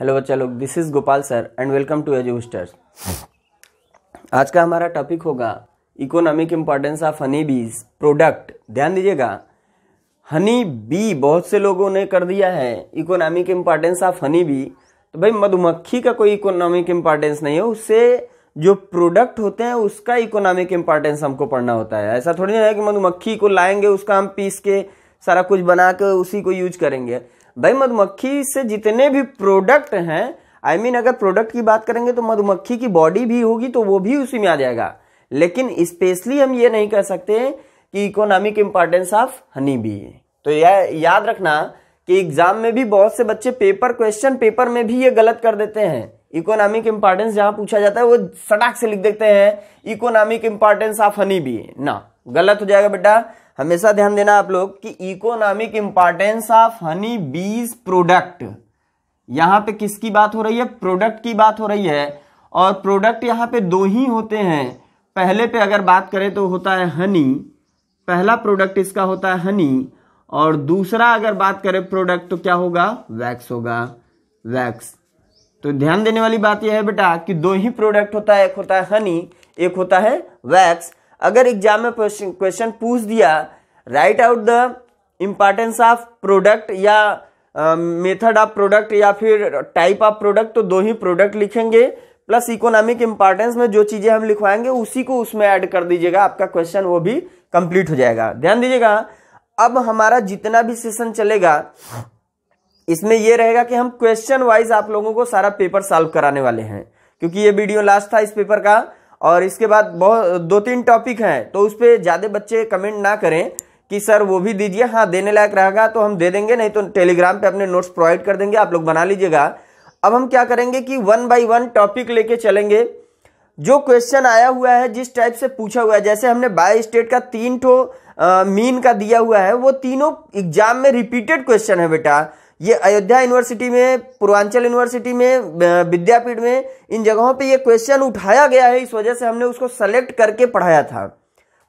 hello बच्चा लोग this is Gopal sir and welcome to Edusters आज का हमारा टॉपिक होगा इकोनॉमिक इम्पॉर्टेंस ऑफ हनी बीज प्रोडक्ट ध्यान दीजिएगा हनी बी बहुत से लोगों ने कर दिया है economic importance of honey bee तो भाई मधुमक्खी का कोई इकोनॉमिक इम्पॉर्टेंस नहीं है उससे जो प्रोडक्ट होते हैं उसका इकोनॉमिक इम्पॉर्टेंस हमको पढ़ना होता है ऐसा थोड़ी ना है कि मधुमक्खी को लाएंगे उसका हम पीस के सारा कुछ बना के उसी को यूज करेंगे भाई मधुमक्खी से जितने भी प्रोडक्ट हैं आई I मीन mean, अगर प्रोडक्ट की बात करेंगे तो मधुमक्खी की बॉडी भी होगी तो वो भी उसी में आ जाएगा लेकिन स्पेशली हम ये नहीं कह सकते कि economic importance of honey bee तो या, याद रखना कि एग्जाम में भी बहुत से बच्चे पेपर क्वेश्चन पेपर में भी ये गलत कर देते हैं इकोनॉमिक इंपॉर्टेंस जहां पूछा जाता है वो सटाक से लिख देते हैं economic importance of honey bee ना गलत हो जाएगा बेटा हमेशा ध्यान देना आप लोग कि इकोनॉमिक इंपॉर्टेंस ऑफ हनी बीज प्रोडक्ट यहाँ पे किसकी बात हो रही है प्रोडक्ट की बात हो रही है और प्रोडक्ट यहाँ पे दो ही होते हैं पहले पे अगर बात करें तो होता है हनी पहला प्रोडक्ट इसका होता है हनी और दूसरा अगर बात करें प्रोडक्ट तो क्या होगा वैक्स होगा वैक्स तो ध्यान देने वाली बात यह है बेटा कि दो ही प्रोडक्ट होता है एक होता है हनी एक होता है वैक्स अगर एग्जाम में क्वेश्चन पूछ दिया write out the importance of product या मेथड ऑफ प्रोडक्ट या फिर टाइप ऑफ प्रोडक्ट तो दो ही प्रोडक्ट लिखेंगे प्लस इकोनॉमिक इंपॉर्टेंस में जो चीज़ें हम लिखवाएंगे उसी को उसमें ऐड कर दीजिएगा आपका क्वेश्चन वो भी कंप्लीट हो जाएगा ध्यान दीजिएगा अब हमारा जितना भी सेशन चलेगा इसमें यह रहेगा कि हम क्वेश्चन वाइज आप लोगों को सारा पेपर सॉल्व कराने वाले हैं क्योंकि ये वीडियो लास्ट था इस पेपर का और इसके बाद बहुत दो तीन टॉपिक हैं तो उस पर ज़्यादा बच्चे कमेंट ना करें कि सर वो भी दीजिए हाँ देने लायक रहेगा तो हम दे देंगे नहीं तो टेलीग्राम पे अपने नोट्स प्रोवाइड कर देंगे आप लोग बना लीजिएगा अब हम क्या करेंगे कि वन बाय वन टॉपिक लेके चलेंगे जो क्वेश्चन आया हुआ है जिस टाइप से पूछा हुआ है जैसे हमने बाय स्टेट का तीन ठो मीन का दिया हुआ है वो तीनों एग्जाम में रिपीटेड क्वेश्चन है बेटा ये अयोध्या यूनिवर्सिटी में पूर्वांचल यूनिवर्सिटी में विद्यापीठ में इन जगहों पे ये क्वेश्चन उठाया गया है इस वजह से हमने उसको सेलेक्ट करके पढ़ाया था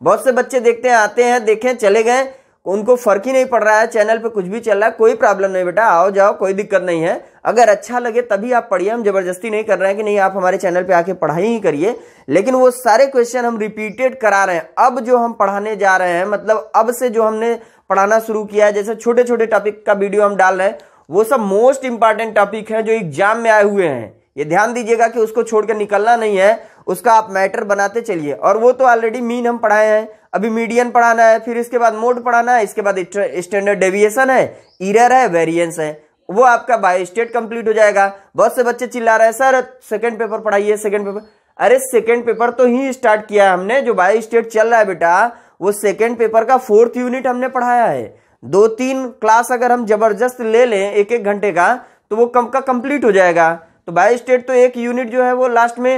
बहुत से बच्चे देखते हैं आते हैं देखें चले गए उनको फर्क ही नहीं पड़ रहा है चैनल पे कुछ भी चल रहा है कोई प्रॉब्लम नहीं बेटा आओ जाओ कोई दिक्कत नहीं है अगर अच्छा लगे तभी आप पढ़िए हम जबरदस्ती नहीं कर रहे हैं कि नहीं आप हमारे चैनल पे आके पढ़ाई ही करिए लेकिन वो सारे क्वेश्चन हम रिपीटेड करा रहे हैं अब जो हम पढ़ाने जा रहे हैं मतलब अब से जो हमने पढ़ाना शुरू किया है जैसे छोटे छोटे टॉपिक का वीडियो हम डाल रहे हैं वो सब मोस्ट इंपॉर्टेंट टॉपिक हैं जो एग्जाम में आए हुए हैं ये ध्यान दीजिएगा कि उसको छोड़कर निकलना नहीं है उसका आप मैटर बनाते चलिए और वो तो ऑलरेडी मीन हम पढ़ाए हैं अभी मीडियन पढ़ाना है फिर इसके बाद मोड पढ़ाना है इसके बाद स्टैंडर्ड डेविएशन है इरर है वेरिएंस है वो आपका बाय स्टेट कंप्लीट हो जाएगा बहुत से बच्चे चिल्ला रहे हैं सर सेकंड पेपर पढ़ाइए सेकंड पेपर अरे सेकंड पेपर तो ही स्टार्ट किया है हमने जो बाय स्टेट चल रहा है बेटा वो सेकेंड पेपर का फोर्थ यूनिट हमने पढ़ाया है दो तीन क्लास अगर हम जबरदस्त ले लें एक एक घंटे का तो वो कम का कंप्लीट हो जाएगा तो बाय स्टेट तो एक यूनिट जो है वो लास्ट में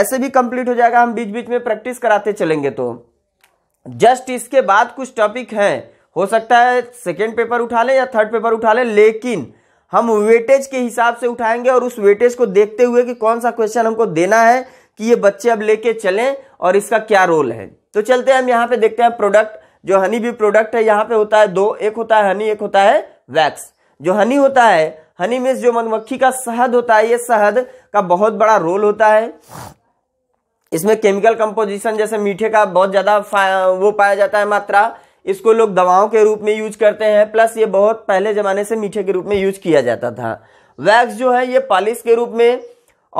ऐसे भी कंप्लीट हो जाएगा हम बीच बीच में प्रैक्टिस कराते चलेंगे तो जस्ट इसके बाद कुछ टॉपिक हैं हो सकता है सेकेंड पेपर उठा लें या थर्ड पेपर उठा लें लेकिन हम वेटेज के हिसाब से उठाएंगे और उस वेटेज को देखते हुए कि कौन सा क्वेश्चन हमको देना है कि ये बच्चे अब लेके चलें और इसका क्या रोल है तो चलते हैं हम यहाँ पे देखते हैं प्रोडक्ट जो हनी भी प्रोडक्ट है यहाँ पे होता है दो एक होता है हनी एक होता है वैक्स जो हनी होता है हनी मीन्स जो मधुमक्खी का शहद होता है ये शहद का बहुत बड़ा रोल होता है इसमें केमिकल कंपोजिशन जैसे मीठे का बहुत ज़्यादा वो पाया जाता है मात्रा इसको लोग दवाओं के रूप में यूज करते हैं प्लस ये बहुत पहले ज़माने से मीठे के रूप में यूज किया जाता था वैक्स जो है ये पॉलिश के रूप में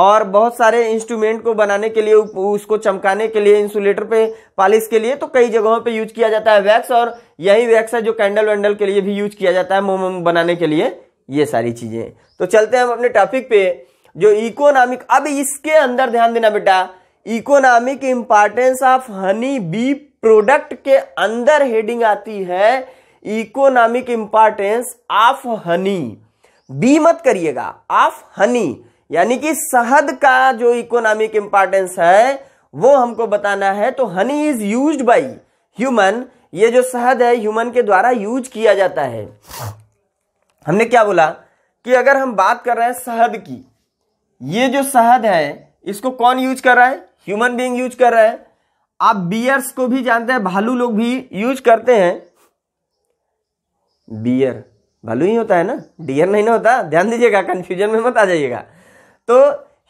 और बहुत सारे इंस्ट्रूमेंट को बनाने के लिए उसको चमकाने के लिए इंसुलेटर पे पॉलिश के लिए तो कई जगहों पे यूज किया जाता है वैक्स और यही वैक्स है जो कैंडल वैंडल के लिए भी यूज किया जाता है मोम बनाने के लिए ये सारी चीज़ें तो चलते हैं हम अपने टॉपिक पे जो इकोनॉमिक अब इसके अंदर ध्यान देना बेटा economic importance of honey bee product के अंदर हेडिंग आती है economic importance of honey bee मत करिएगा ऑफ हनी यानी कि शहद का जो इकोनॉमिक इंपॉर्टेंस है वो हमको बताना है तो honey is use by human ये जो शहद है ह्यूमन के द्वारा यूज किया जाता है हमने क्या बोला कि अगर हम बात कर रहे हैं शहद की ये जो शहद है इसको कौन यूज कर रहा है ह्यूमन बींग यूज कर रहा है आप बियर्स को भी जानते हैं भालू लोग भी यूज करते हैं बियर भालू ही होता है ना डियर नहीं ना होता ध्यान दीजिएगा कंफ्यूजन में मत आ जाइएगा तो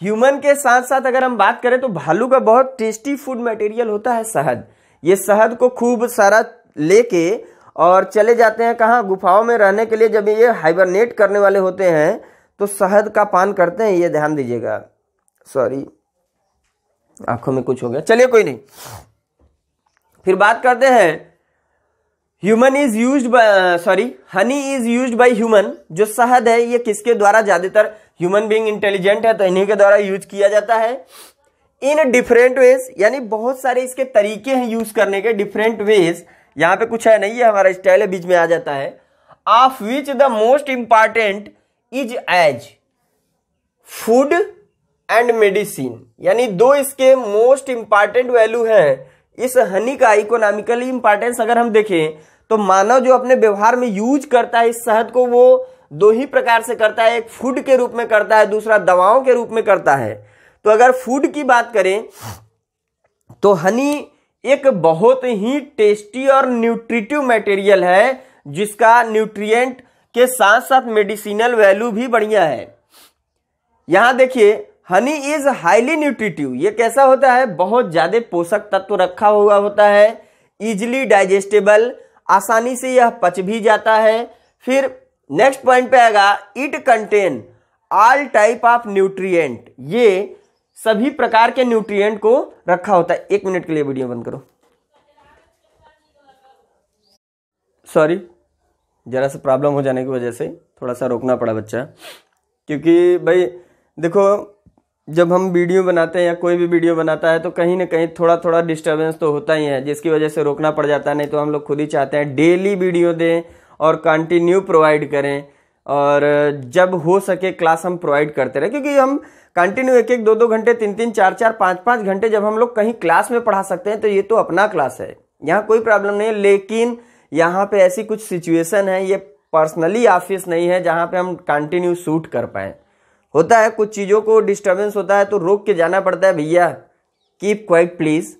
ह्यूमन के साथ साथ अगर हम बात करें तो भालू का बहुत टेस्टी फूड मटेरियल होता है शहद ये शहद को खूब सारा लेके और चले जाते हैं कहाँ गुफाओं में रहने के लिए जब ये हाइबरनेट करने वाले होते हैं तो शहद का पान करते हैं ये ध्यान दीजिएगा सॉरी आंखों में कुछ हो गया चलिए कोई नहीं फिर बात करते हैं human is use sorry honey is use by human जो शहद है ये किसके द्वारा ज़्यादातर ह्यूमन बींग इंटेलिजेंट है तो इन्हीं के द्वारा यूज किया जाता है इन डिफरेंट वेज यानी बहुत सारे इसके तरीके हैं यूज करने के डिफरेंट वेज यहाँ पे कुछ है नहीं है हमारा स्टाइल बीच में आ जाता है of which the most important is as food and medicine यानी दो इसके मोस्ट इंपॉर्टेंट वैल्यू हैं इस हनी का इकोनॉमिकली इंपॉर्टेंस अगर हम देखें तो मानव जो अपने व्यवहार में यूज करता है इस शहद को वो दो ही प्रकार से करता है एक फूड के रूप में करता है दूसरा दवाओं के रूप में करता है तो अगर फूड की बात करें तो हनी एक बहुत ही टेस्टी और न्यूट्रिटिव मटेरियल है जिसका न्यूट्रिएंट के साथ साथ मेडिसिनल वैल्यू भी बढ़िया है यहां देखिए हनी इज हाईली न्यूट्रिटिव ये कैसा होता है बहुत ज़्यादा पोषक तत्व रखा हुआ होता है इजिली डाइजेस्टेबल आसानी से यह पच भी जाता है फिर नेक्स्ट पॉइंट पे आएगा it contain all type of nutrient ये सभी प्रकार के न्यूट्रिएंट को रखा होता है एक मिनट के लिए वीडियो बंद करो सॉरी ज़रा सा प्रॉब्लम हो जाने की वजह से थोड़ा सा रोकना पड़ा बच्चा क्योंकि भाई देखो जब हम वीडियो बनाते हैं या कोई भी वीडियो बनाता है तो कहीं ना कहीं थोड़ा थोड़ा डिस्टर्बेंस तो होता ही है जिसकी वजह से रोकना पड़ जाता है नहीं तो हम लोग खुद ही चाहते हैं डेली वीडियो दें और कंटिन्यू प्रोवाइड करें और जब हो सके क्लास हम प्रोवाइड करते रहे क्योंकि हम कंटिन्यू एक एक दो दो घंटे तीन तीन चार चार पाँच पाँच घंटे जब हम लोग कहीं क्लास में पढ़ा सकते हैं तो ये तो अपना क्लास है यहाँ कोई प्रॉब्लम नहीं है लेकिन यहाँ पे ऐसी कुछ सिचुएशन है ये पर्सनली ऑफिस नहीं है जहाँ पे हम कंटिन्यू शूट कर पाए होता है कुछ चीज़ों को डिस्टर्बेंस होता है तो रोक के जाना पड़ता है भैया कीप क्वाइट प्लीज़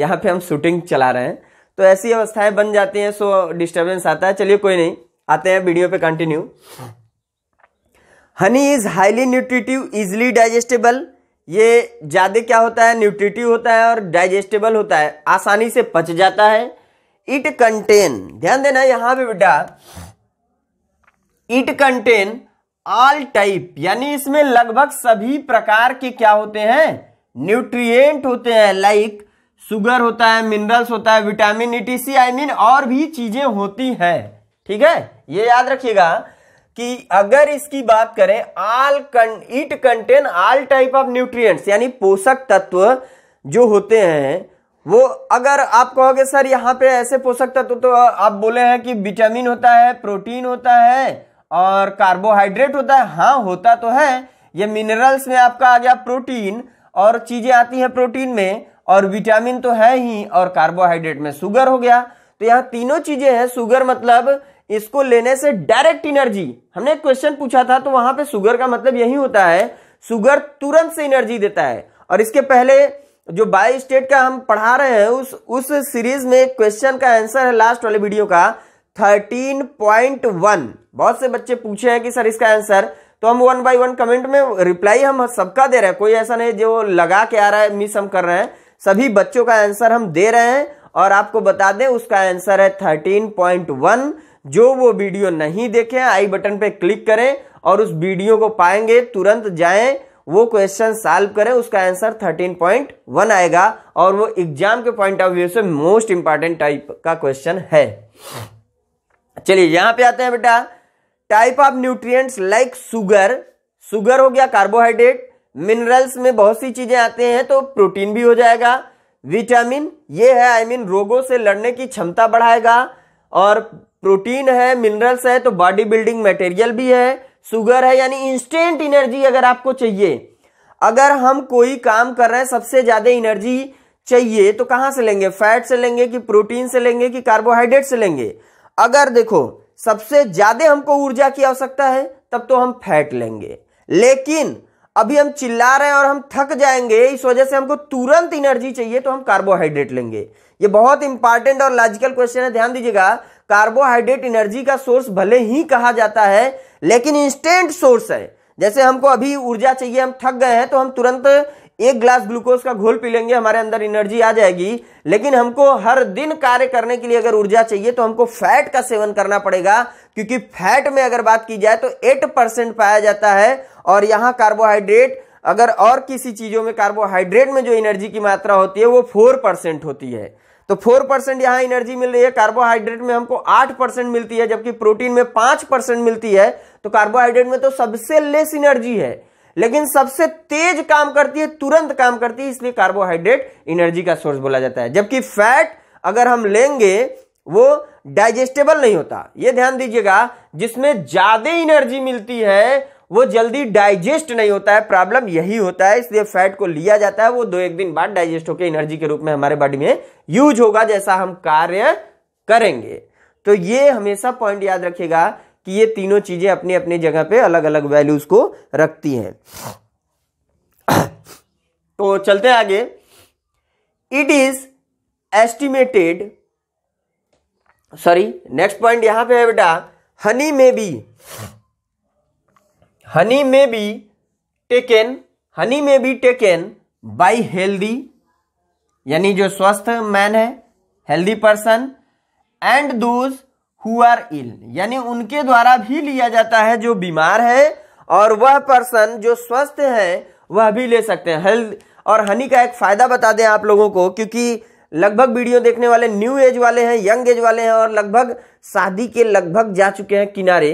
यहाँ पे हम शूटिंग चला रहे हैं तो ऐसी अवस्थाएं बन जाती हैं सो डिस्टर्बेंस आता है चलिए कोई नहीं आते हैं वीडियो पे continue honey is highly nutritive easily digestible ये ज़्यादा क्या होता है न्यूट्रिटिव होता है और डाइजेस्टेबल होता है आसानी से पच जाता है इट कंटेन ध्यान देना यहां पे बेटा इट कंटेन ऑल टाइप यानी इसमें लगभग सभी प्रकार के क्या होते हैं न्यूट्रिएंट होते हैं लाइक शुगर होता है मिनरल्स होता है विटामिन सी आई मीन और भी चीजें होती है ठीक है ये याद रखिएगा कि अगर इसकी बात करें आल कं, it contain all type of nutrients यानी पोषक तत्व जो होते हैं वो अगर आप कहोगे सर यहाँ पे ऐसे पोषक तत्व तो आप बोले हैं कि विटामिन होता है प्रोटीन होता है और कार्बोहाइड्रेट होता है हाँ होता तो है ये मिनरल्स में आपका आ गया प्रोटीन और चीज़ें आती हैं प्रोटीन में और विटामिन तो है ही और कार्बोहाइड्रेट में शुगर हो गया तो यहाँ तीनों चीजें हैं शुगर मतलब इसको लेने से डायरेक्ट एनर्जी हमने क्वेश्चन पूछा था तो वहां पे शुगर का मतलब यही होता है शुगर तुरंत से एनर्जी देता है और इसके पहले जो बाय स्टेट का हम पढ़ा रहे हैं उस उस सीरीज में क्वेश्चन का आंसर है लास्ट वाले वीडियो का थर्टीन पॉइंट वन बहुत से बच्चे पूछे हैं कि सर इसका आंसर तो हम वन बाय वन कमेंट में रिप्लाई हम सबका दे रहे हैं कोई ऐसा नहीं जो लगा के आ रहा है मिस हम कर रहे हैं सभी बच्चों का आंसर हम दे रहे हैं और आपको बता दें उसका आंसर है थर्टीन पॉइंट वन जो वो वीडियो नहीं देखे आई बटन पे क्लिक करें और उस वीडियो को पाएंगे तुरंत जाएं वो क्वेश्चन सॉल्व करें उसका आंसर थर्टीन पॉइंट वन आएगा और वो एग्जाम के पॉइंट ऑफ व्यू से मोस्ट इंपॉर्टेंट टाइप का क्वेश्चन है चलिए यहां पे आते हैं बेटा type of nutrients like sugar sugar हो गया कार्बोहाइड्रेट मिनरल्स में बहुत सी चीजें आते हैं तो प्रोटीन भी हो जाएगा विटामिन ये है आई I मीन mean, रोगों से लड़ने की क्षमता बढ़ाएगा और प्रोटीन है मिनरल्स है तो बॉडी बिल्डिंग मटेरियल भी है शुगर है यानी इंस्टेंट एनर्जी अगर आपको चाहिए अगर हम कोई काम कर रहे हैं सबसे ज़्यादा एनर्जी चाहिए तो कहां से लेंगे फैट से लेंगे कि प्रोटीन से लेंगे कि कार्बोहाइड्रेट से लेंगे अगर देखो सबसे ज़्यादा हमको ऊर्जा की आवश्यकता है तब तो हम फैट लेंगे लेकिन अभी हम चिल्ला रहे हैं और हम थक जाएंगे इस वजह से हमको तुरंत एनर्जी चाहिए तो हम कार्बोहाइड्रेट लेंगे ये बहुत इंपॉर्टेंट और लॉजिकल क्वेश्चन है ध्यान दीजिएगा कार्बोहाइड्रेट एनर्जी का सोर्स भले ही कहा जाता है लेकिन इंस्टेंट सोर्स है जैसे हमको अभी ऊर्जा चाहिए हम थक गए हैं तो हम तुरंत एक ग्लास ग्लूकोज का घोल पी लेंगे हमारे अंदर एनर्जी आ जाएगी लेकिन हमको हर दिन कार्य करने के लिए अगर ऊर्जा चाहिए तो हमको फैट का सेवन करना पड़ेगा क्योंकि फैट में अगर बात की जाए तो एट परसेंट पाया जाता है और यहां कार्बोहाइड्रेट अगर और किसी चीज़ों में कार्बोहाइड्रेट में जो एनर्जी की मात्रा होती है वो फोर परसेंट होती है तो फोर परसेंट यहां एनर्जी मिल रही है कार्बोहाइड्रेट में हमको आठ परसेंट मिलती है जबकि प्रोटीन में पांच परसेंट मिलती है तो कार्बोहाइड्रेट में तो सबसे लेस एनर्जी है लेकिन सबसे तेज काम करती है तुरंत काम करती है इसलिए कार्बोहाइड्रेट एनर्जी का सोर्स बोला जाता है जबकि फैट अगर हम लेंगे वो डाइजेस्टेबल नहीं होता ये ध्यान दीजिएगा जिसमें ज़्यादा एनर्जी मिलती है वो जल्दी डाइजेस्ट नहीं होता है प्रॉब्लम यही होता है इसलिए फैट को लिया जाता है वो दो एक दिन बाद डाइजेस्ट होकर एनर्जी के रूप में हमारे बॉडी में यूज होगा जैसा हम कार्य करेंगे तो ये हमेशा पॉइंट याद रखिएगा कि ये तीनों चीज़ें अपने अपने जगह पे अलग अलग वैल्यूज को रखती हैं तो चलते आगे it is estimated sorry next point यहां पे है बेटा हनी में बी हनी में बी टेकन हनी में बी टेकन बाई हेल्दी यानी जो स्वस्थ मैन है healthy person and those who are ill यानी उनके द्वारा भी लिया जाता है जो बीमार है और वह पर्सन जो स्वस्थ है वह भी ले सकते हैं हेल्थ और हनी का एक फ़ायदा बता दें आप लोगों को क्योंकि लगभग वीडियो देखने वाले न्यू एज वाले हैं यंग एज वाले हैं और लगभग शादी के लगभग जा चुके हैं किनारे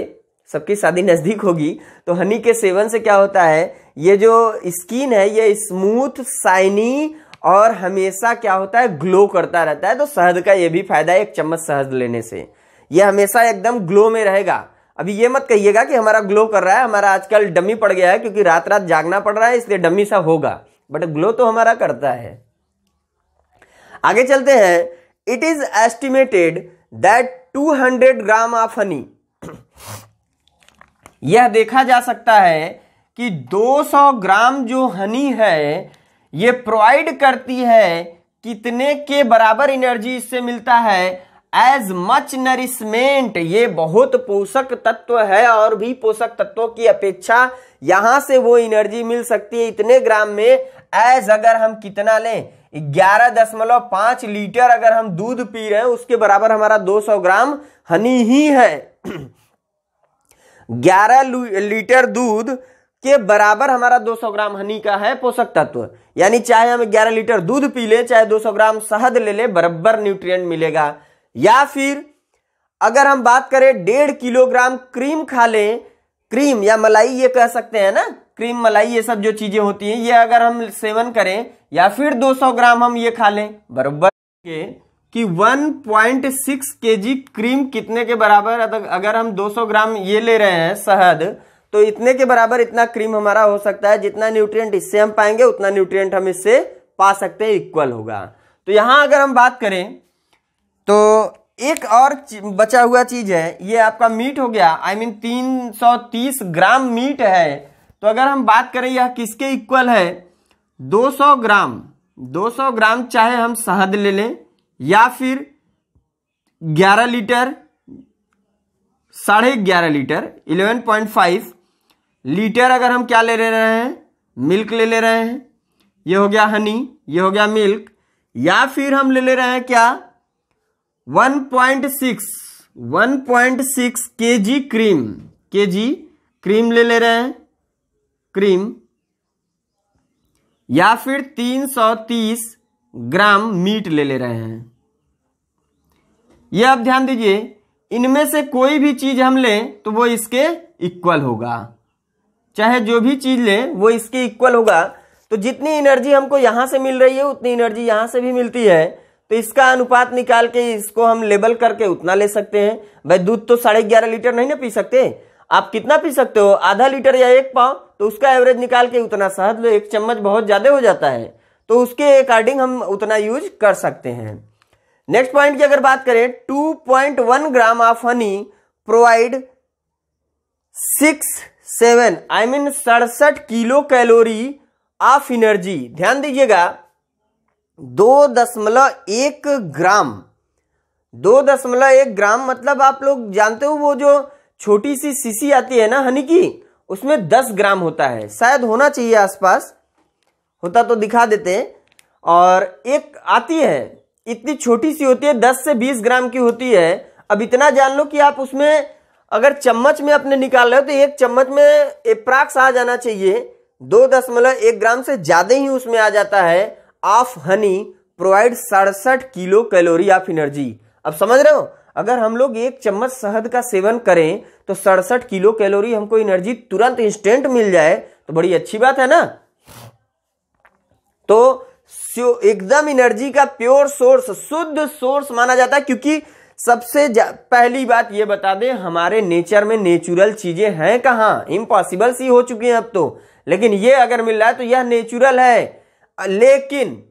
सबकी शादी नज़दीक होगी तो हनी के सेवन से क्या होता है ये जो स्किन है ये स्मूथ साइनी और हमेशा क्या होता है ग्लो करता रहता है तो शहद का ये भी फायदा है एक चम्मच शहद लेने से ये हमेशा एकदम ग्लो में रहेगा अभी ये मत कहिएगा कि हमारा ग्लो कर रहा है हमारा आजकल डमी पड़ गया है क्योंकि रात रात जागना पड़ रहा है इसलिए डमी सा होगा बट ग्लो तो हमारा करता है आगे चलते हैं it is estimated that 200 gram of honey यह देखा जा सकता है कि 200 ग्राम जो हनी है यह प्रोवाइड करती है कितने के बराबर एनर्जी इससे मिलता है एज मच नरिशमेंट ये बहुत पोषक तत्व है और भी पोषक तत्वों की अपेक्षा यहां से वो एनर्जी मिल सकती है इतने ग्राम में एज अगर हम कितना लें ग्यारह दशमलव पांच लीटर अगर हम दूध पी रहे हैं उसके बराबर हमारा 200 ग्राम हनी ही है 11 लीटर दूध के बराबर हमारा 200 ग्राम हनी का है पोषक तत्व यानी चाहे हम 11 लीटर दूध पी ले चाहे 200 ग्राम शहद ले ले बराबर न्यूट्रिएंट मिलेगा या फिर अगर हम बात करें डेढ़ किलोग्राम क्रीम खा लें क्रीम या मलाई ये कह सकते हैं ना क्रीम मलाई ये सब जो चीजें होती हैं ये अगर हम सेवन करें या फिर 200 ग्राम हम ये खा लें बरबर के कि 1.6 पॉइंट क्रीम कितने के बराबर अगर हम 200 ग्राम ये ले रहे हैं शहद तो इतने के बराबर इतना क्रीम हमारा हो सकता है जितना न्यूट्रिएंट इससे हम पाएंगे उतना न्यूट्रिएंट हम इससे पा सकते हैं इक्वल होगा तो यहां अगर हम बात करें तो एक और बचा हुआ चीज है ये आपका मीट हो गया I I mean mean 330 gram meat है तो अगर हम बात करें यह किसके इक्वल है 200 ग्राम 200 ग्राम चाहे हम शहद ले लें या फिर 11 लीटर साढ़े ग्यारह लीटर 11.5 लीटर अगर हम क्या ले ले रहे हैं मिल्क ले ले रहे हैं ये हो गया हनी ये हो गया मिल्क या फिर हम ले ले रहे हैं क्या 1.6 1.6 केजी क्रीम केजी क्रीम ले ले रहे हैं क्रीम या फिर 330 ग्राम मीट ले ले रहे हैं यह आप ध्यान दीजिए इनमें से कोई भी चीज हम लें तो वो इसके इक्वल होगा चाहे जो भी चीज लें वो इसके इक्वल होगा तो जितनी एनर्जी हमको यहां से मिल रही है उतनी एनर्जी यहां से भी मिलती है तो इसका अनुपात निकाल के इसको हम लेबल करके उतना ले सकते हैं भाई दूध तो साढ़े ग्यारह लीटर नहीं ना पी सकते आप कितना पी सकते हो आधा लीटर या एक पाव तो उसका एवरेज निकाल के उतना शहद लो एक चम्मच बहुत ज़्यादा हो जाता है तो उसके अकॉर्डिंग हम उतना यूज कर सकते हैं नेक्स्ट पॉइंट की अगर बात करें two point one gram of honey provide six seven I mean सड़सठ किलो कैलोरी ऑफ एनर्जी ध्यान दीजिएगा दो दशमलव एक ग्राम दो दशमलव एक ग्राम मतलब आप लोग जानते हो वो जो छोटी सी सीसी आती है ना हनी की उसमें दस ग्राम होता है शायद होना चाहिए आसपास होता तो दिखा देते और एक आती है इतनी छोटी सी होती है दस से बीस ग्राम की होती है अब इतना जान लो कि आप उसमें अगर चम्मच में अपने निकाल रहे हो तो एक चम्मच में एप्राक्स आ जाना चाहिए दो दशमलव एक ग्राम से ज़्यादा ही उसमें आ जाता है ऑफ हनी प्रोवाइड सड़सठ किलो कैलोरी ऑफ एनर्जी अब समझ रहे हो अगर हम लोग एक चम्मच शहद का सेवन करें तो सड़सठ किलो कैलोरी हमको एनर्जी तुरंत इंस्टेंट मिल जाए तो बड़ी अच्छी बात है ना तो एकदम एनर्जी का प्योर सोर्स शुद्ध सोर्स माना जाता है क्योंकि सबसे पहली बात यह बता दें हमारे नेचर में नेचुरल चीजें हैं कहा इम्पॉसिबल सी हो चुकी हैं अब तो लेकिन ये अगर मिल रहा है तो यह नेचुरल है लेकिन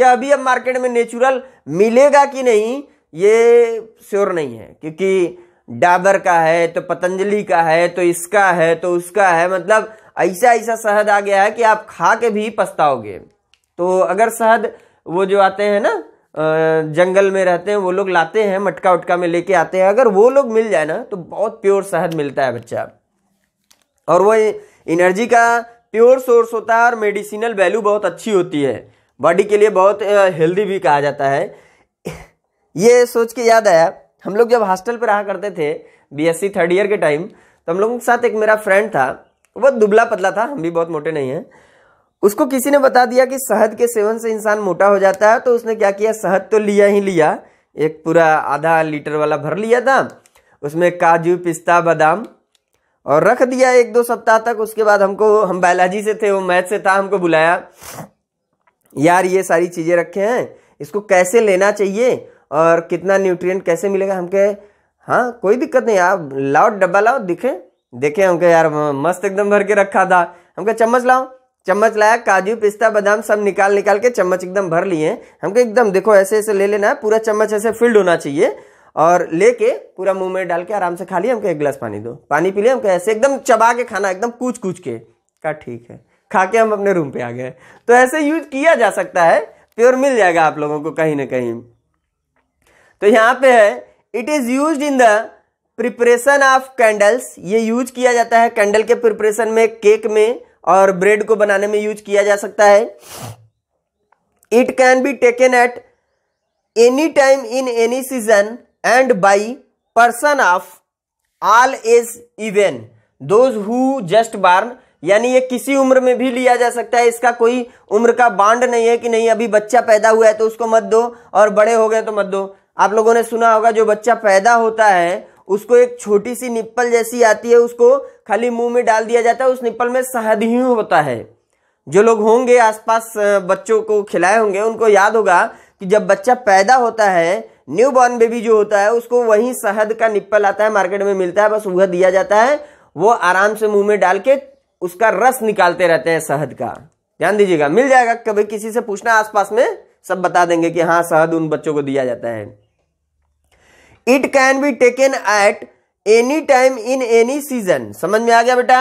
यह अभी अब मार्केट में नेचुरल मिलेगा कि नहीं ये श्योर नहीं है क्योंकि डाबर का है तो पतंजलि का है तो इसका है तो उसका है मतलब ऐसा ऐसा शहद आ गया है कि आप खा के भी पछताओगे तो अगर शहद वो जो आते हैं ना जंगल में रहते हैं वो लोग लाते हैं मटका उटका में लेके आते हैं अगर वो लोग मिल जाए ना तो बहुत प्योर शहद मिलता है बच्चा और वो एनर्जी का प्योर सोर्स होता है और मेडिसिनल वैल्यू बहुत अच्छी होती है बॉडी के लिए बहुत हेल्दी भी कहा जाता है ये सोच के याद आया हम लोग जब हॉस्टल पर रहा करते थे बीएससी थर्ड ईयर के टाइम तो हम लोगों के साथ एक मेरा फ्रेंड था वो दुबला पतला था हम भी बहुत मोटे नहीं हैं उसको किसी ने बता दिया कि शहद के सेवन से इंसान मोटा हो जाता है तो उसने क्या किया शहद तो लिया ही लिया एक पूरा आधा लीटर वाला भर लिया था उसमें काजू पिस्ता बादाम और रख दिया एक दो सप्ताह तक उसके बाद हमको हम बायोलॉजी से थे वो मैथ से था हमको बुलाया यार ये सारी चीज़ें रखे हैं इसको कैसे लेना चाहिए और कितना न्यूट्रिएंट कैसे मिलेगा हमके हाँ कोई दिक्कत नहीं आप लाओ डब्बा लाओ दिखे देखे हमके यार मस्त एकदम भर के रखा था हमके चम्मच लाओ चम्मच लाया काजू पिस्ता बादाम सब निकाल निकाल के चम्मच एकदम भर लिए हमको एकदम देखो ऐसे ऐसे ले लेना है पूरा चम्मच ऐसे फिल्ड होना चाहिए और लेके पूरा मुंह में डाल के आराम से खा लिए हमको एक गिलास पानी दो पानी पी लिए हमको ऐसे एकदम चबा के खाना एकदम कूच कूच के कहा ठीक है खा के हम अपने रूम पे आ गए तो ऐसे यूज किया जा सकता है प्योर मिल जाएगा आप लोगों को कहीं ना कहीं तो यहाँ पे है it is use in the preparation of candles ये यूज किया जाता है कैंडल के प्रिपरेशन में केक में और ब्रेड को बनाने में यूज किया जा सकता है it can be taken at any time in any season and by person of all age even those who just born यानी ये किसी उम्र में भी लिया जा सकता है इसका कोई उम्र का बांड नहीं है कि नहीं अभी बच्चा पैदा हुआ है तो उसको मत दो और बड़े हो गए तो मत दो आप लोगों ने सुना होगा जो बच्चा पैदा होता है उसको एक छोटी सी निप्पल जैसी आती है उसको खाली मुंह में डाल दिया जाता है उस निप्पल में शहद ही होता है जो लोग होंगे आसपास बच्चों को खिलाए होंगे उनको याद होगा कि जब बच्चा पैदा होता है न्यू बॉर्न बेबी जो होता है उसको वही शहद का निप्पल आता है मार्केट में मिलता है बस वह दिया जाता है वो आराम से मुंह में डाल के उसका रस निकालते रहते हैं शहद का ध्यान दीजिएगा मिल जाएगा कभी किसी से पूछना आसपास में सब बता देंगे कि हाँ शहद उन बच्चों को दिया जाता है it can be taken at any time in any season समझ में आ गया बेटा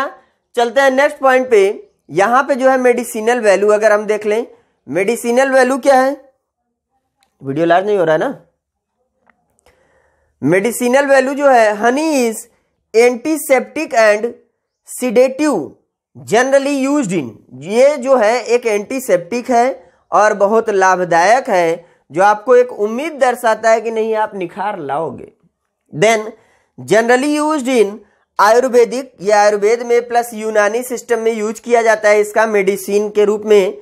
चलते हैं नेक्स्ट पॉइंट पे यहां पे जो है मेडिसिनल वैल्यू अगर हम देख लें मेडिसिनल वैल्यू क्या है वीडियो लार्ज नहीं हो रहा है ना मेडिसिनल वैल्यू जो है honey is antiseptic and sedative generally use in ये जो है एक एंटीसेप्टिक है और बहुत लाभदायक है जो आपको एक उम्मीद दर्शाता है कि नहीं आप निखार लाओगे then generally use in Ayurvedic या आयुर्वेद में प्लस यूनानी सिस्टम में यूज किया जाता है इसका मेडिसिन के रूप में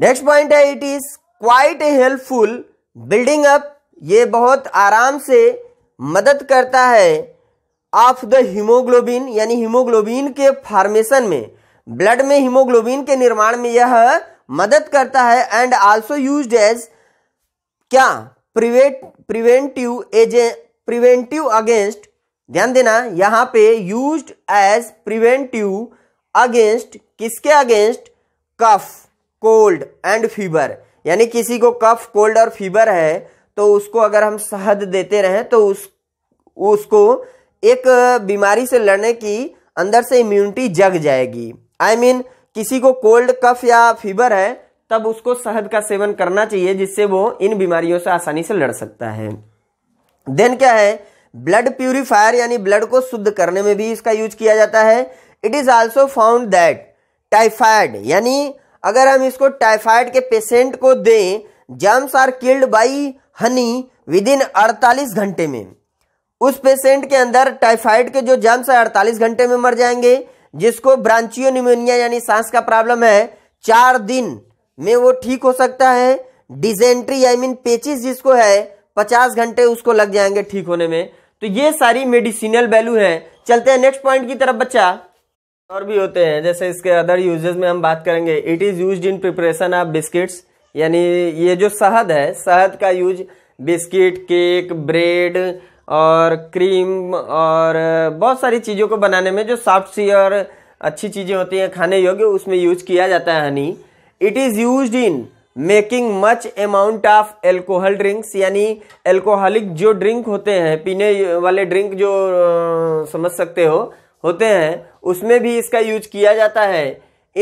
नेक्स्ट पॉइंट है it is quite a helpful building up ये बहुत आराम से मदद करता है ऑफ द हीमोग्लोबिन यानी हीमोग्लोबिन के फॉर्मेशन में ब्लड में हीमोग्लोबिन के निर्माण में यह मदद करता है एंड आल्सो यूज्ड एज क्या private preventive agent preventive against ध्यान देना यहाँ पे यूज्ड एज प्रिवेंटिव अगेंस्ट किसके अगेंस्ट कफ कोल्ड एंड फीवर यानी किसी को कफ कोल्ड और फीवर है तो उसको अगर हम शहद देते रहें तो उस उसको एक बीमारी से लड़ने की अंदर से इम्यूनिटी जग जाएगी आई I मीन mean, किसी को कोल्ड कफ या फीवर है तब उसको शहद का सेवन करना चाहिए जिससे वो इन बीमारियों से आसानी से लड़ सकता है देन क्या है ब्लड प्यूरिफायर यानी ब्लड को शुद्ध करने में भी इसका यूज किया जाता है it is also found that typhoid यानी अगर हम इसको टाइफाइड के पेशेंट को दें germs are killed by honey within अड़तालीस घंटे में उस पेशेंट के अंदर टाइफाइड के जो जर्म्स है अड़तालीस घंटे में मर जाएंगे जिसको ब्रांचियो न्यूमोनिया यानी सांस का प्रॉब्लम है चार दिन में वो ठीक हो सकता है डिजेंट्री आई मीन पेचिस जिसको है पचास घंटे उसको लग जाएंगे ठीक होने में तो ये सारी मेडिसिनल वैल्यू है चलते हैं नेक्स्ट पॉइंट की तरफ बच्चा और भी होते हैं जैसे इसके अदर यूजेस में हम बात करेंगे it is use in preparation of biscuits यानी ये जो शहद है शहद का यूज बिस्किट केक ब्रेड और क्रीम और बहुत सारी चीज़ों को बनाने में जो सॉफ्ट सी और अच्छी चीज़ें होती हैं खाने योग्य उसमें यूज किया जाता है honey it is use in making much amount of alcohol drinks यानी एल्कोहलिक जो ड्रिंक होते हैं पीने वाले ड्रिंक जो समझ सकते हो होते हैं उसमें भी इसका यूज किया जाता है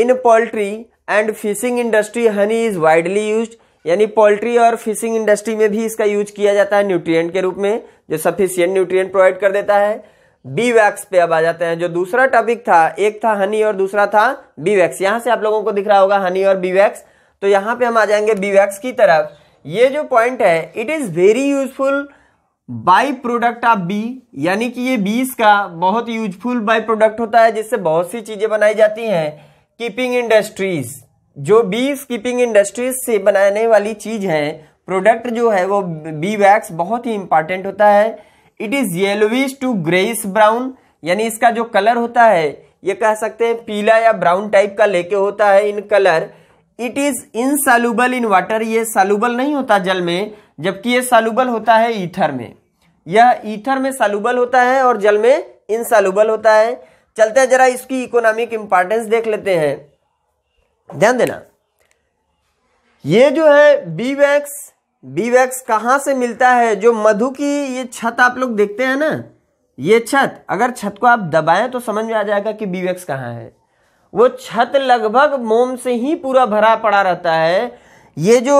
in poultry and fishing industry honey is widely use यानी पोल्ट्री और फिशिंग इंडस्ट्री में भी इसका यूज किया जाता है न्यूट्रिएंट के रूप में जो सफिशियंट न्यूट्रिएंट प्रोवाइड कर देता है बी वैक्स पे अब आ जाते हैं जो दूसरा टॉपिक था एक था हनी और दूसरा था बी वैक्स यहाँ से आप लोगों को दिख रहा होगा हनी और बी वैक्स तो यहां पे हम आ जाएंगे बी वैक्स की तरफ ये जो पॉइंट है it is very useful by product of bee यानी कि ये बीस का बहुत यूजफुल बाई प्रोडक्ट होता है जिससे बहुत सी चीज़ें बनाई जाती हैं कीपिंग इंडस्ट्रीज जो बीस कीपिंग इंडस्ट्रीज से बनाने वाली चीज़ है प्रोडक्ट जो है वो बी वैक्स बहुत ही इंपॉर्टेंट होता है it is yellowish to greyish brown यानी इसका जो कलर होता है ये कह सकते हैं पीला या ब्राउन टाइप का लेके होता है in colour it is insoluble in water ये सालुबल नहीं होता जल में जबकि ये सालुबल होता है ईथर में यह ईथर में सालुबल होता है और जल में इनसालुबल होता है चलते हैं जरा इसकी इकोनॉमिक इंपॉर्टेंस देख लेते हैं ध्यान देना ये जो है बी वैक्स बी वैक्स कहाँ से मिलता है जो मधु की ये छत आप लोग देखते हैं ना ये छत अगर छत को आप दबाएं तो समझ में आ जाएगा कि बी वैक्स कहाँ है वो छत लगभग मोम से ही पूरा भरा पड़ा रहता है ये जो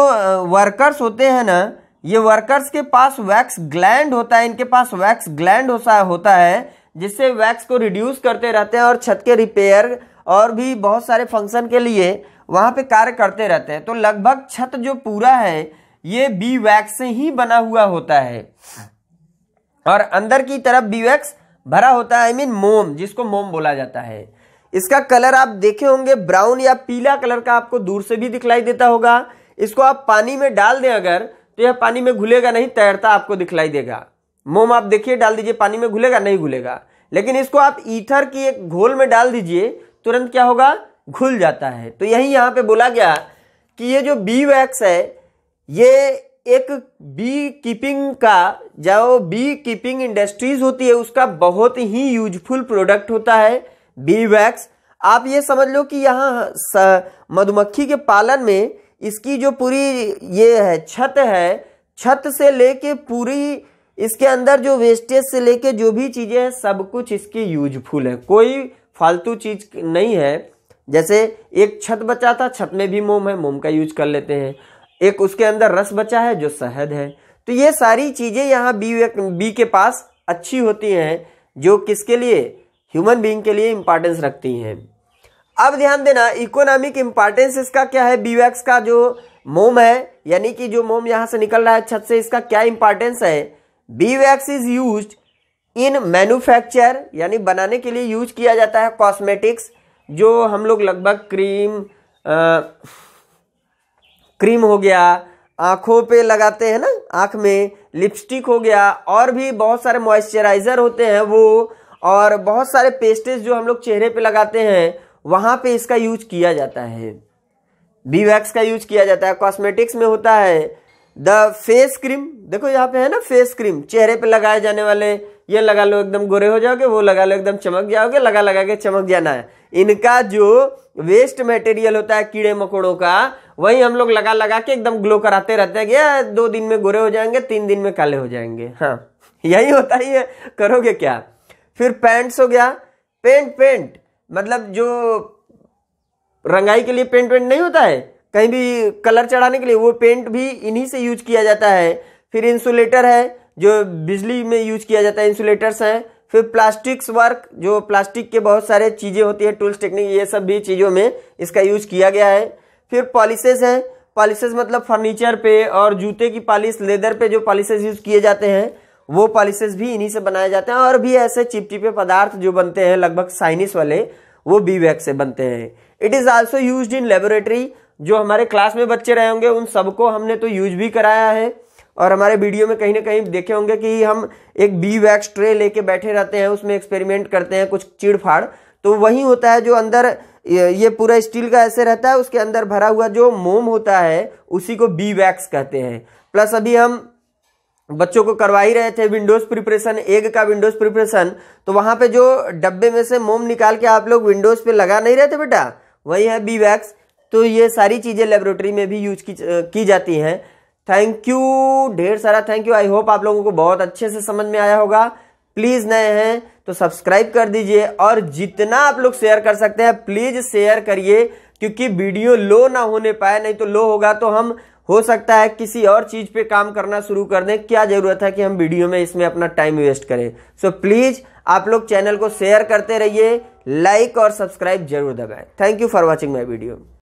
वर्कर्स होते हैं ना ये वर्कर्स के पास वैक्स ग्लैंड होता है इनके पास वैक्स ग्लैंड होता है जिससे वैक्स को रिड्यूस करते रहते हैं और छत के रिपेयर और भी बहुत सारे फंक्शन के लिए वहाँ पे कार्य करते रहते हैं तो लगभग छत जो पूरा है ये बी वैक्स से ही बना हुआ होता है और अंदर की तरफ बी वैक्स भरा होता है आई मीन मोम जिसको मोम बोला जाता है इसका कलर आप देखे होंगे ब्राउन या पीला कलर का आपको दूर से भी दिखलाई देता होगा इसको आप पानी में डाल दें अगर तो यह पानी में घुलेगा नहीं तैरता आपको दिखलाई देगा मोम आप देखिए डाल दीजिए पानी में घुलेगा नहीं घुलेगा लेकिन इसको आप ईथर की एक घोल में डाल दीजिए तुरंत क्या होगा घुल जाता है तो यही यहाँ पे बोला गया कि ये जो बी वैक्स है ये एक बी कीपिंग का जो बी कीपिंग इंडस्ट्रीज होती है उसका बहुत ही यूजफुल प्रोडक्ट होता है बी वैक्स आप ये समझ लो कि यहाँ मधुमक्खी के पालन में इसकी जो पूरी ये है छत है छत से लेके पूरी इसके अंदर जो वेस्टेज से लेके जो भी चीज़ें हैं सब कुछ इसकी यूजफुल है कोई फालतू चीज़ नहीं है जैसे एक छत बचा था छत में भी मोम है मोम का यूज कर लेते हैं एक उसके अंदर रस बचा है जो शहद है तो ये सारी चीज़ें यहाँ बी बी के पास अच्छी होती हैं जो किसके लिए ह्यूमन बींग के लिए इम्पॉर्टेंस रखती हैं अब ध्यान देना इकोनॉमिक इम्पॉर्टेंस इसका क्या है बीवैक्स का जो मोम है यानी कि जो मोम यहाँ से निकल रहा है छत से इसका क्या इम्पॉर्टेंस है beeswax is use in manufacture यानी बनाने के लिए यूज किया जाता है कॉस्मेटिक्स जो हम लोग लगभग क्रीम आ, क्रीम हो गया आँखों पे लगाते हैं ना आँख में लिपस्टिक हो गया और भी बहुत सारे मॉइस्चराइज़र होते हैं वो और बहुत सारे पेस्टेज जो हम लोग चेहरे पे लगाते हैं वहाँ पे इसका यूज किया जाता है बी वैक्स का यूज किया जाता है कॉस्मेटिक्स में होता है द फेस क्रीम देखो यहाँ पे है ना फेस क्रीम चेहरे पे लगाए जाने वाले ये लगा लो एकदम गोरे हो जाओगे वो लगा लो एकदम चमक जाओगे लगा लगा के चमक जाना है इनका जो वेस्ट मटेरियल होता है कीड़े मकोड़ों का वही हम लोग लगा लगा के एकदम ग्लो कराते रहते हैं कि दो दिन में गोरे हो जाएंगे तीन दिन में काले हो जाएंगे हाँ यही होता ही है करोगे क्या फिर पैंट्स हो गया पेंट पेंट मतलब जो रंगाई के लिए पेंट वेंट नहीं होता है कहीं भी कलर चढ़ाने के लिए वो पेंट भी इन्हीं से यूज किया जाता है फिर इंसुलेटर है जो बिजली में यूज किया जाता है इंसुलेटर्स हैं फिर प्लास्टिक्स वर्क जो प्लास्टिक के बहुत सारे चीज़ें होती है टूल्स टेक्निक ये सब भी चीज़ों में इसका यूज किया गया है फिर पॉलिसेस हैं पॉलिसेस मतलब फर्नीचर पे और जूते की पॉलिस लेदर पे जो पॉलिसेस यूज किए जाते हैं वो पॉलिसेस भी इन्हीं से बनाए जाते हैं और भी ऐसे चिपचिपे पदार्थ जो बनते हैं लगभग साइनिस वाले वो बी वैक से बनते हैं it is also use in laboratory जो हमारे क्लास में बच्चे रहे होंगे उन सबको हमने तो यूज भी कराया है और हमारे वीडियो में कहीं ना कहीं देखे होंगे कि हम एक बी वैक्स ट्रे लेके बैठे रहते हैं उसमें एक्सपेरिमेंट करते हैं कुछ चिड़फाड़ तो वही होता है जो अंदर ये पूरा स्टील का ऐसे रहता है उसके अंदर भरा हुआ जो मोम होता है उसी को बी वैक्स कहते हैं प्लस अभी हम बच्चों को करवा ही रहे थे विंडोज प्रिपरेशन एग का विंडोज प्रिपरेशन तो वहां पे जो डब्बे में से मोम निकाल के आप लोग विंडोज पे लगा नहीं रहे थे बेटा वही है बी वैक्स तो ये सारी चीज़ें लेबोरेटरी में भी यूज की, की जाती हैं थैंक यू ढेर सारा थैंक यू आई होप आप लोगों को बहुत अच्छे से समझ में आया होगा प्लीज़ नए हैं तो सब्सक्राइब कर दीजिए और जितना आप लोग शेयर कर सकते हैं प्लीज़ शेयर करिए क्योंकि वीडियो लो ना होने पाए नहीं तो लो होगा तो हम हो सकता है किसी और चीज़ पे काम करना शुरू कर दें क्या ज़रूरत है कि हम वीडियो में इसमें अपना टाइम वेस्ट करें सो so, प्लीज़ आप लोग चैनल को शेयर करते रहिए लाइक और सब्सक्राइब जरूर दबाएं thank you for watching my video